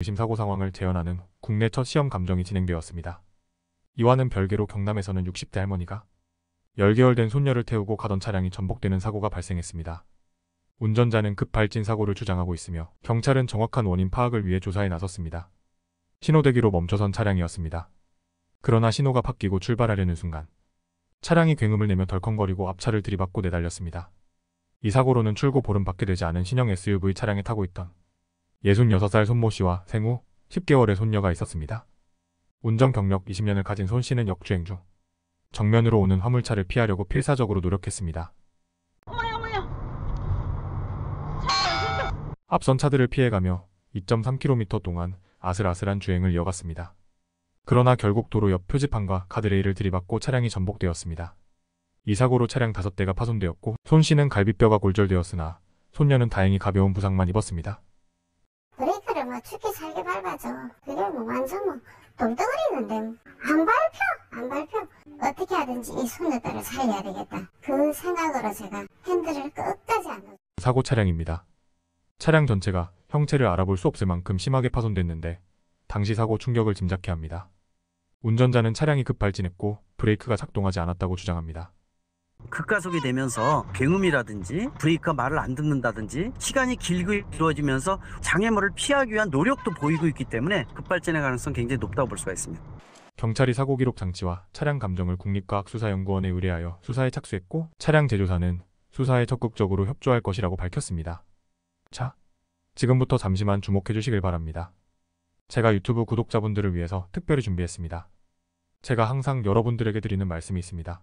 의심 사고 상황을 재현하는 국내 첫 시험 감정이 진행되었습니다. 이와는 별개로 경남에서는 60대 할머니가 10개월 된 손녀를 태우고 가던 차량이 전복되는 사고가 발생했습니다. 운전자는 급발진 사고를 주장하고 있으며 경찰은 정확한 원인 파악을 위해 조사에 나섰습니다. 신호대기로 멈춰선 차량이었습니다. 그러나 신호가 바뀌고 출발하려는 순간 차량이 굉음을 내며 덜컹거리고 앞차를 들이받고 내달렸습니다. 이 사고로는 출고 보름 밖에 되지 않은 신형 SUV 차량에 타고 있던 66살 손모 씨와 생후 10개월의 손녀가 있었습니다. 운전 경력 20년을 가진 손 씨는 역주행 중 정면으로 오는 화물차를 피하려고 필사적으로 노력했습니다. 어머야, 어머야. 차, 앞선 차들을 피해가며 2.3km 동안 아슬아슬한 주행을 이어갔습니다. 그러나 결국 도로 옆 표지판과 가드레일을 들이받고 차량이 전복되었습니다. 이 사고로 차량 5대가 파손되었고 손 씨는 갈비뼈가 골절되었으나 손녀는 다행히 가벼운 부상만 입었습니다. 밟아 죽기 살게 밟아줘 그게 뭐 완전 뭐 똥덩어리는데 뭐. 안 밟혀 안 밟혀 어떻게 하든지 이 소녀들을 살려야 되겠다 그 생각으로 제가 핸들을 끝까지 안 사고 차량입니다. 차량 전체가 형체를 알아볼 수 없을 만큼 심하게 파손됐는데 당시 사고 충격을 짐작케 합니다. 운전자는 차량이 급발진했고 브레이크가 작동하지 않았다고 주장합니다. 극가속이 되면서 굉음이라든지 브레이크 말을 안 듣는다든지 시간이 길게 이어지면서 장애물을 피하기 위한 노력도 보이고 있기 때문에 급발진의 가능성 굉장히 높다고 볼 수가 있습니다. 경찰이 사고 기록 장치와 차량 감정을 국립과학수사연구원에 의뢰하여 수사에 착수했고 차량 제조사는 수사에 적극적으로 협조할 것이라고 밝혔습니다. 자, 지금부터 잠시만 주목해 주시길 바랍니다. 제가 유튜브 구독자분들을 위해서 특별히 준비했습니다. 제가 항상 여러분들에게 드리는 말씀이 있습니다.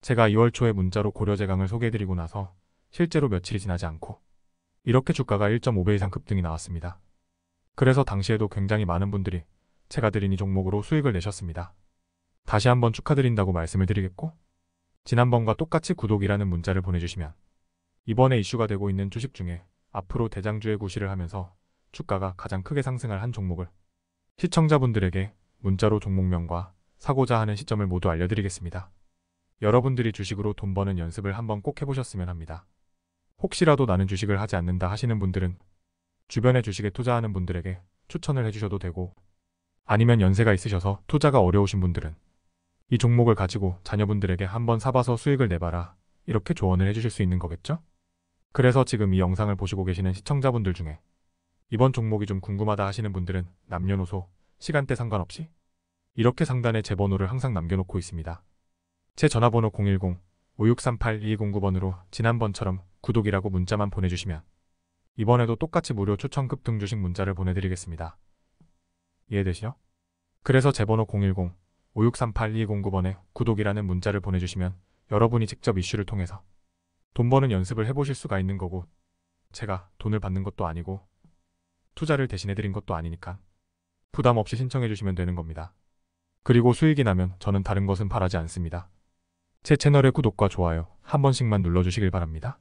제가 2월 초에 문자로 고려제강을 소개해드리고 나서 실제로 며칠이 지나지 않고 이렇게 주가가 1.5배 이상 급등이 나왔습니다. 그래서 당시에도 굉장히 많은 분들이 제가 드린 이 종목으로 수익을 내셨습니다. 다시 한번 축하드린다고 말씀을 드리겠고 지난번과 똑같이 구독이라는 문자를 보내주시면 이번에 이슈가 되고 있는 주식 중에 앞으로 대장주의 고시를 하면서 주가가 가장 크게 상승할 한 종목을 시청자분들에게 문자로 종목명과 사고자 하는 시점을 모두 알려드리겠습니다. 여러분들이 주식으로 돈 버는 연습을 한번 꼭 해보셨으면 합니다. 혹시라도 나는 주식을 하지 않는다 하시는 분들은 주변에 주식에 투자하는 분들에게 추천을 해주셔도 되고 아니면 연세가 있으셔서 투자가 어려우신 분들은 이 종목을 가지고 자녀분들에게 한번 사봐서 수익을 내봐라 이렇게 조언을 해주실 수 있는 거겠죠? 그래서 지금 이 영상을 보시고 계시는 시청자분들 중에 이번 종목이 좀 궁금하다 하시는 분들은 남녀노소, 시간대 상관없이 이렇게 상단에 제 번호를 항상 남겨놓고 있습니다. 제 전화번호 0 1 0 5 6 3 8 2 0 9번으로 지난번처럼 구독이라고 문자만 보내주시면 이번에도 똑같이 무료 초청급 등주식 문자를 보내드리겠습니다. 이해되시죠? 그래서 제 번호 0 1 0 5 6 3 8 2 0 9번에 구독이라는 문자를 보내주시면 여러분이 직접 이슈를 통해서 돈 버는 연습을 해보실 수가 있는 거고 제가 돈을 받는 것도 아니고 투자를 대신해드린 것도 아니니까 부담 없이 신청해주시면 되는 겁니다. 그리고 수익이 나면 저는 다른 것은 바라지 않습니다. 제 채널의 구독과 좋아요 한 번씩만 눌러주시길 바랍니다.